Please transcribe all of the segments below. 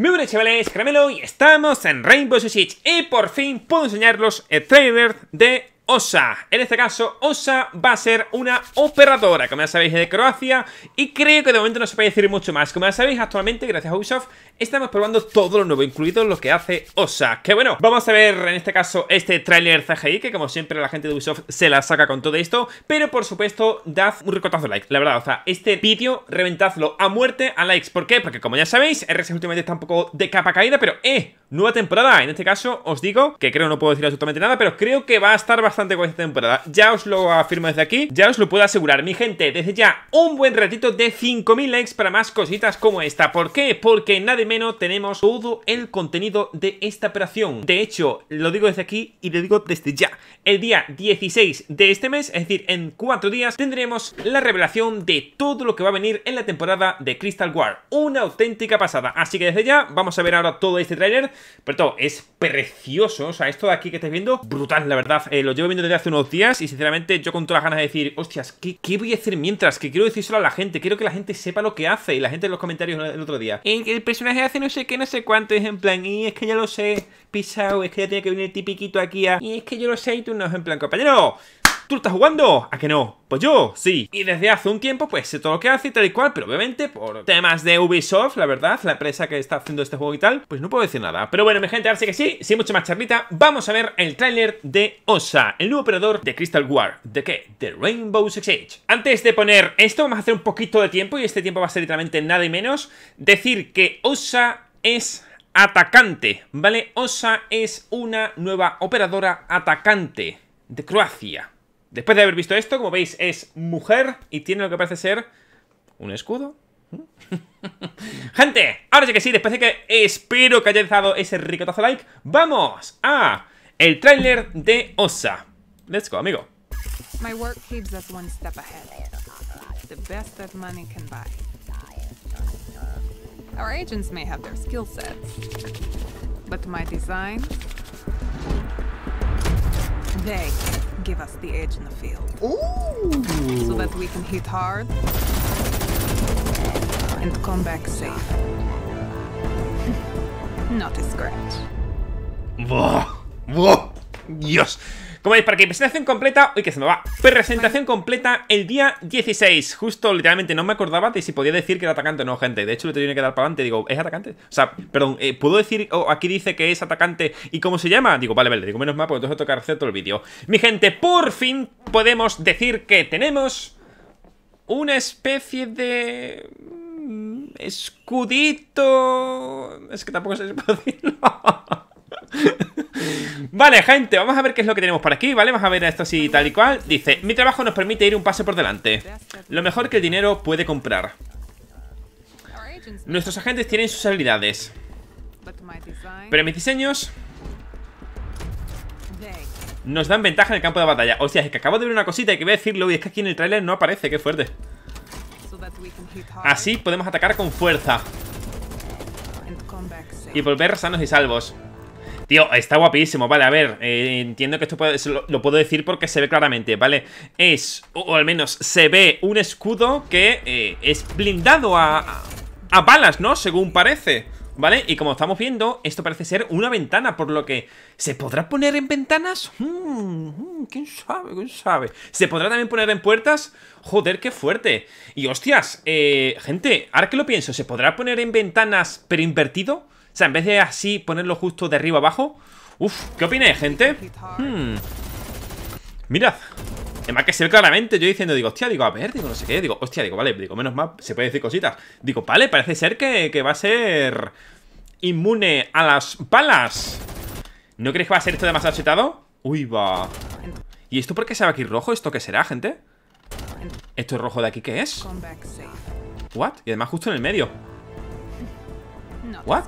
Muy buenas chavales, Caramelo y estamos en Rainbow Six Siege y por fin puedo enseñaros el trailer de Osa. En este caso, Osa va a ser una operadora, como ya sabéis, de Croacia. Y creo que de momento no se puede decir mucho más. Como ya sabéis, actualmente, gracias a Ubisoft, estamos probando todo lo nuevo, incluido lo que hace Osa. Que bueno, vamos a ver en este caso este tráiler CGI, que como siempre la gente de Ubisoft se la saca con todo esto. Pero por supuesto, dad un ricotazo like. La verdad, o sea, este vídeo, reventadlo a muerte a likes. ¿Por qué? Porque como ya sabéis, RS últimamente está un poco de capa caída, pero ¡eh! Nueva temporada. En este caso, os digo que creo no puedo decir absolutamente nada, pero creo que va a estar bastante con esta temporada. Ya os lo afirmo desde aquí, ya os lo puedo asegurar, mi gente. Desde ya, un buen ratito de 5.000 likes para más cositas como esta. ¿Por qué? Porque nada menos tenemos todo el contenido de esta operación. De hecho, lo digo desde aquí y lo digo desde ya. El día 16 de este mes, es decir, en 4 días, tendremos la revelación de todo lo que va a venir en la temporada de Crystal War. Una auténtica pasada. Así que desde ya, vamos a ver ahora todo este tráiler. Pero todo, es precioso. O sea, esto de aquí que estáis viendo, brutal, la verdad. Eh, lo llevo viendo desde hace unos días y sinceramente yo con todas las ganas de decir, hostias, ¿qué, voy a hacer mientras? Que quiero decírselo a la gente, quiero que la gente sepa lo que hace. Y la gente en los comentarios el otro día, el, personaje hace no sé qué, no sé cuánto, es en plan, y es que ya lo sé, pisao, es que ya tiene que venir tipiquito aquí y es que yo lo sé y tú no, es en plan, compañero. ¿Tú lo estás jugando? ¿A que no? Pues yo, sí. Y desde hace un tiempo, pues sé todo lo que hace y tal y cual, pero obviamente por temas de Ubisoft, la verdad, la empresa que está haciendo este juego y tal, pues no puedo decir nada. Pero bueno, mi gente, ahora sí que sí, sin mucho más charlita, vamos a ver el tráiler de OSA, el nuevo operador de Crystal War. ¿De qué? De Rainbow Six Siege. Antes de poner esto, vamos a hacer un poquito de tiempo, y este tiempo va a ser literalmente nada y menos, decir que OSA es atacante, ¿vale? OSA es una nueva operadora atacante de Croacia. Después de haber visto esto, como veis, es mujer y tiene lo que parece ser un escudo. Gente, ahora sí que sí, después de que espero que hayáis dado ese ricotazo like, vamos a el tráiler de Osa. Let's go, amigo. My work keeps us one step ahead. The best that money can buy. design, give us the edge in the field. Ooh. So that we can hit hard and come back safe. Not a scratch. Whoa! Whoa! Yes! Como veis, para que presentación completa, uy, que se me va. Presentación completa el día 16. Justo, literalmente, no me acordaba de si podía decir que era atacante o no, gente. De hecho, lo tenía que dar para adelante. Digo, ¿es atacante? O sea, perdón, eh, ¿puedo decir, o oh, aquí dice que es atacante y cómo se llama? Digo, vale, vale, digo, menos mal, porque entonces tocar hacer todo el vídeo. Mi gente, por fin podemos decir que tenemos una especie de mm, escudito. Es que tampoco sé si puedo decirlo. Vale, gente, vamos a ver qué es lo que tenemos por aquí, ¿vale? Vamos a ver esto así tal y cual. Dice, mi trabajo nos permite ir un paso por delante. Lo mejor que el dinero puede comprar. Nuestros agentes tienen sus habilidades. Pero mis diseños... Nos dan ventaja en el campo de batalla. O sea, es que acabo de ver una cosita y que voy a decirlo y es que aquí en el tráiler no aparece, qué fuerte. Así podemos atacar con fuerza. Y volver sanos y salvos. Tío, está guapísimo, vale, a ver, eh, entiendo que esto lo, puedo decir porque se ve claramente, ¿vale? Es, o, al menos se ve un escudo que eh, es blindado a, a, balas, ¿no? Según parece. ¿Vale? Y como estamos viendo, esto parece ser una ventana, por lo que... ¿Se podrá poner en ventanas? Hmm, hmm, ¿Quién sabe? ¿Quién sabe? ¿Se podrá también poner en puertas? Joder, qué fuerte. Y hostias, eh, gente, ahora que lo pienso, ¿se podrá poner en ventanas pero invertido? O sea, en vez de así ponerlo justo de arriba abajo Uf, ¿qué opináis, gente? Hmm. Mirad Además que se claramente yo diciendo, digo, hostia, digo, a ver, digo, no sé qué Digo, hostia, digo, vale, digo, menos mal, se puede decir cositas Digo, vale, parece ser que, va a ser inmune a las balas ¿No crees que va a ser esto demasiado chetado? Uy, va ¿Y esto por qué se va aquí rojo? ¿Esto qué será, gente? ¿Esto es rojo de aquí qué es? ¿What? Y además justo en el medio ¿What?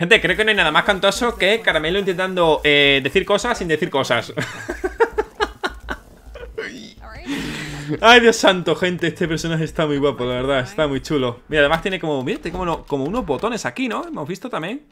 Gente, creo que no hay nada más cantoso que Caramelo intentando eh, decir cosas sin decir cosas. Ay, Dios santo, gente, este personaje está muy guapo, la verdad, está muy chulo. Mira, además tiene como, como, como unos botones aquí, ¿no? Hemos visto también.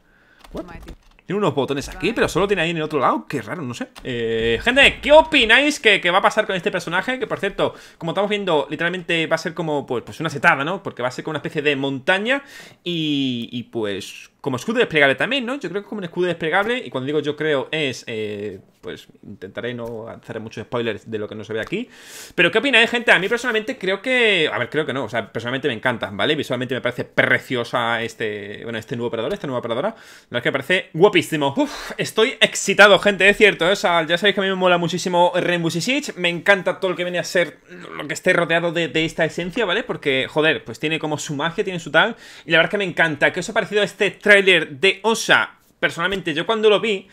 Tiene unos botones aquí, pero solo tiene ahí en el otro lado. Qué raro, no sé. Eh, gente, ¿qué opináis que, va a pasar con este personaje? Que por cierto, como estamos viendo, literalmente va a ser como pues, pues una setada, ¿no? Porque va a ser como una especie de montaña. Y, y pues como escudo desplegable también, ¿no? Yo creo que como un escudo desplegable. Y cuando digo yo creo es... Eh, pues intentaré no hacer muchos spoilers de lo que no se ve aquí. Pero ¿qué opináis, gente? A mí personalmente creo que... A ver, creo que no. O sea, personalmente me encanta, ¿vale? Visualmente me parece preciosa este... Bueno, este nuevo operador, esta nueva operadora. La verdad es que me parece guapísimo. Uf, estoy excitado, gente. Es cierto, ¿eh? o sea, ya sabéis que a mí me mola muchísimo Rainbow Six Me encanta todo lo que viene a ser... Lo que esté rodeado de, esta esencia, ¿vale? Porque, joder, pues tiene como su magia, tiene su tal. Y la verdad es que me encanta. ¿Qué os ha parecido este Trailer de Osa, personalmente yo cuando lo vi,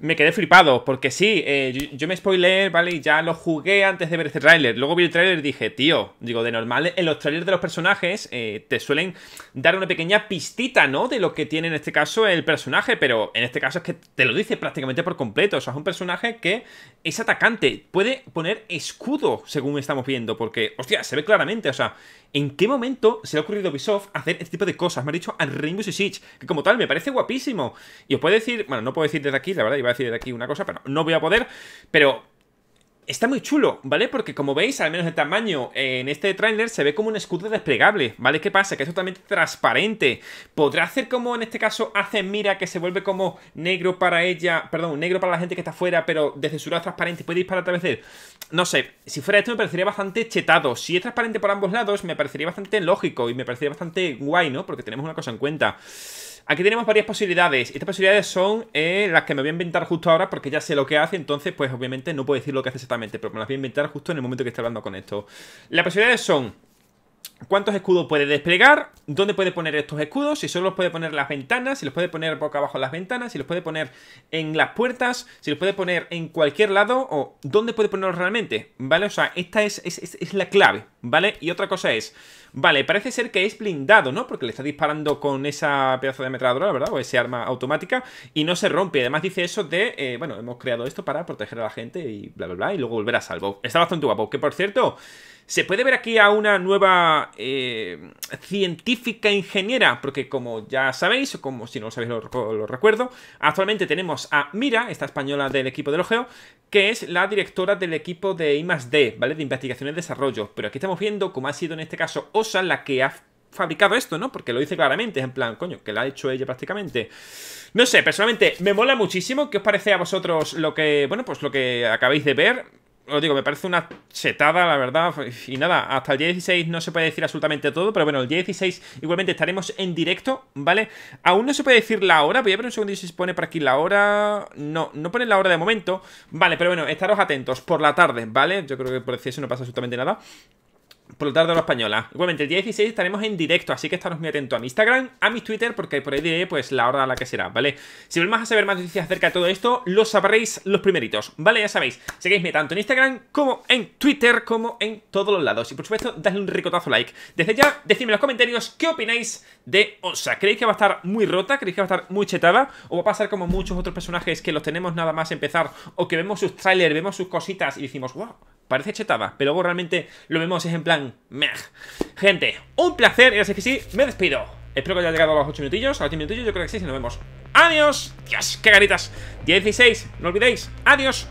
me quedé flipado, porque sí, eh, yo, me spoiler, ¿vale? Y ya lo jugué antes de ver este tráiler. Luego vi el tráiler y dije, tío, digo, de normal, en los trailers de los personajes eh, te suelen dar una pequeña pistita, ¿no? De lo que tiene en este caso el personaje, pero en este caso es que te lo dice prácticamente por completo. O sea, es un personaje que es atacante, puede poner escudo, según estamos viendo, porque, hostia, se ve claramente, o sea, ¿en qué momento se le ha ocurrido a Ubisoft hacer este tipo de cosas? Me ha dicho a Rainbow Six Siege, que como tal me parece guapísimo. Y os puedo decir, bueno, no puedo decir desde aquí, la verdad, decir a decir aquí una cosa, pero no voy a poder. Pero está muy chulo, ¿vale? Porque como veis, al menos el tamaño en este tráiler se ve como un escudo desplegable, ¿vale? ¿Qué pasa? Que es totalmente transparente. Podrá hacer como en este caso hace Mira, que se vuelve como negro para ella, perdón, negro para la gente que está fuera pero de censura lado transparente puede disparar a través No sé, si fuera esto me parecería bastante chetado. Si es transparente por ambos lados, me parecería bastante lógico y me parecería bastante guay, ¿no? Porque tenemos una cosa en cuenta. Aquí tenemos varias posibilidades. Estas posibilidades son eh, las que me voy a inventar justo ahora porque ya sé lo que hace, entonces pues obviamente no puedo decir lo que hace exactamente, pero me las voy a inventar justo en el momento que esté hablando con esto. Las posibilidades son cuántos escudos puede desplegar, dónde puede poner estos escudos, si solo los puede poner en las ventanas, si los puede poner boca abajo en las ventanas, si los puede poner en las puertas, si los puede poner en cualquier lado o dónde puede ponerlos realmente, ¿vale? O sea, esta es, la clave, ¿vale? Y otra cosa es, vale, parece ser que es blindado, ¿no? Porque le está disparando con esa pedazo de ametralladora, ¿verdad? O esa arma automática y no se rompe. Además dice eso de, eh, bueno, hemos creado esto para proteger a la gente y bla, bla, bla, y luego volver a salvo. Está bastante guapo, que por cierto... Se puede ver aquí a una nueva eh, científica ingeniera, porque como ya sabéis, o como si no lo sabéis lo, recuerdo, actualmente tenemos a Mira, esta española del equipo de Ogeo, que es la directora del equipo de I+.D., ¿vale? De investigación y desarrollo. Pero aquí estamos viendo cómo ha sido en este caso OSA la que ha fabricado esto, ¿no? Porque lo dice claramente, en plan, coño, que la ha hecho ella prácticamente. No sé, personalmente me mola muchísimo. ¿Qué os parece a vosotros lo que, bueno, pues lo que acabáis de ver? os digo, me parece una setada la verdad. Y nada, hasta el día 16 no se puede decir absolutamente todo, pero bueno, el día 16 igualmente estaremos en directo, ¿vale? Aún no se puede decir la hora, voy a ver un segundo si se pone por aquí la hora... No, no pone la hora de momento, vale, pero bueno, estaros atentos por la tarde, ¿vale? Yo creo que por decir eso no pasa absolutamente nada por la tarde la española. Igualmente, el día 16 estaremos en directo, así que estaros muy atentos a mi Instagram, a mi Twitter, porque por ahí diré pues la hora a la que será, ¿vale? Si volvemos a saber más noticias acerca de todo esto, lo sabréis los primeritos, ¿vale? Ya sabéis, seguidme tanto en Instagram como en Twitter, como en todos los lados. Y por supuesto, dadle un ricotazo like. Desde ya, decidme en los comentarios qué opináis de Osa. ¿Creéis que va a estar muy rota? ¿Creéis que va a estar muy chetada? ¿O va a pasar como muchos otros personajes que los tenemos nada más empezar? O que vemos sus trailers, vemos sus cositas y decimos, wow, parece chetada, pero luego realmente lo vemos es en plan... Meh. Gente, un placer, y así que sí, me despido. Espero que haya llegado a los 8 minutillos, a los 10 minutillos yo creo que sí, nos vemos. ¡Adiós! ¡Dios, qué garitas! 16, no olvidéis. ¡Adiós!